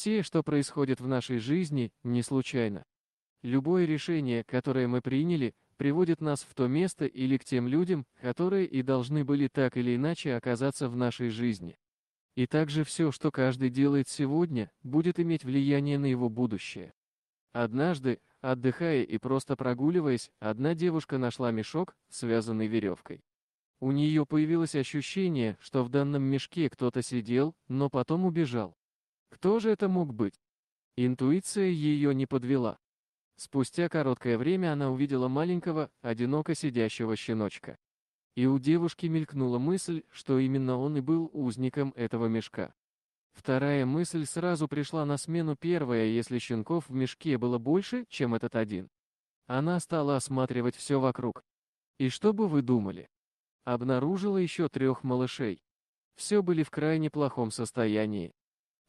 Все, что происходит в нашей жизни, не случайно. Любое решение, которое мы приняли, приводит нас в то место или к тем людям, которые и должны были так или иначе оказаться в нашей жизни. И также все, что каждый делает сегодня, будет иметь влияние на его будущее. Однажды, отдыхая и просто прогуливаясь, одна девушка нашла мешок, связанный веревкой. У нее появилось ощущение, что в данном мешке кто-то сидел, но потом убежал. Кто же это мог быть? Интуиция ее не подвела. Спустя короткое время она увидела маленького, одиноко сидящего щеночка. И у девушки мелькнула мысль, что именно он и был узником этого мешка. Вторая мысль сразу пришла на смену первая, если щенков в мешке было больше, чем этот один. Она стала осматривать все вокруг. И что бы вы думали? Обнаружила еще трех малышей. Все были в крайне плохом состоянии.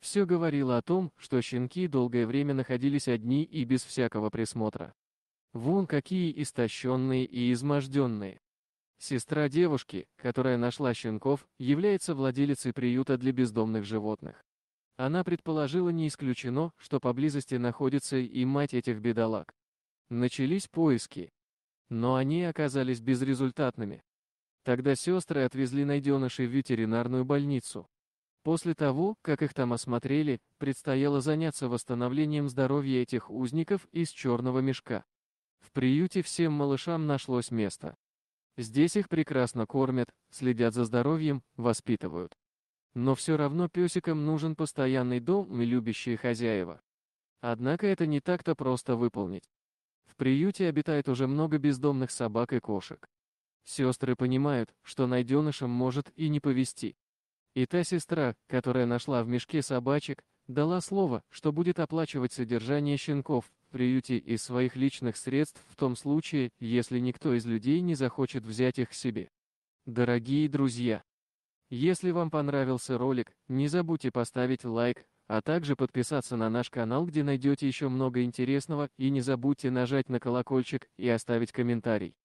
Все говорило о том, что щенки долгое время находились одни и без всякого присмотра. Вон какие истощенные и изможденные. Сестра девушки, которая нашла щенков, является владелицей приюта для бездомных животных. Она предположила не исключено, что поблизости находится и мать этих бедолаг. Начались поиски. Но они оказались безрезультатными. Тогда сестры отвезли найденышей в ветеринарную больницу. После того, как их там осмотрели, предстояло заняться восстановлением здоровья этих узников из черного мешка. В приюте всем малышам нашлось место. Здесь их прекрасно кормят, следят за здоровьем, воспитывают. Но все равно песикам нужен постоянный дом и любящие хозяева. Однако это не так-то просто выполнить. В приюте обитает уже много бездомных собак и кошек. Сестры понимают, что найденышам может и не повезти. И та сестра, которая нашла в мешке собачек, дала слово, что будет оплачивать содержание щенков в приюте из своих личных средств в том случае, если никто из людей не захочет взять их к себе. Дорогие друзья! Если вам понравился ролик, не забудьте поставить лайк, а также подписаться на наш канал, где найдете еще много интересного, и не забудьте нажать на колокольчик и оставить комментарий.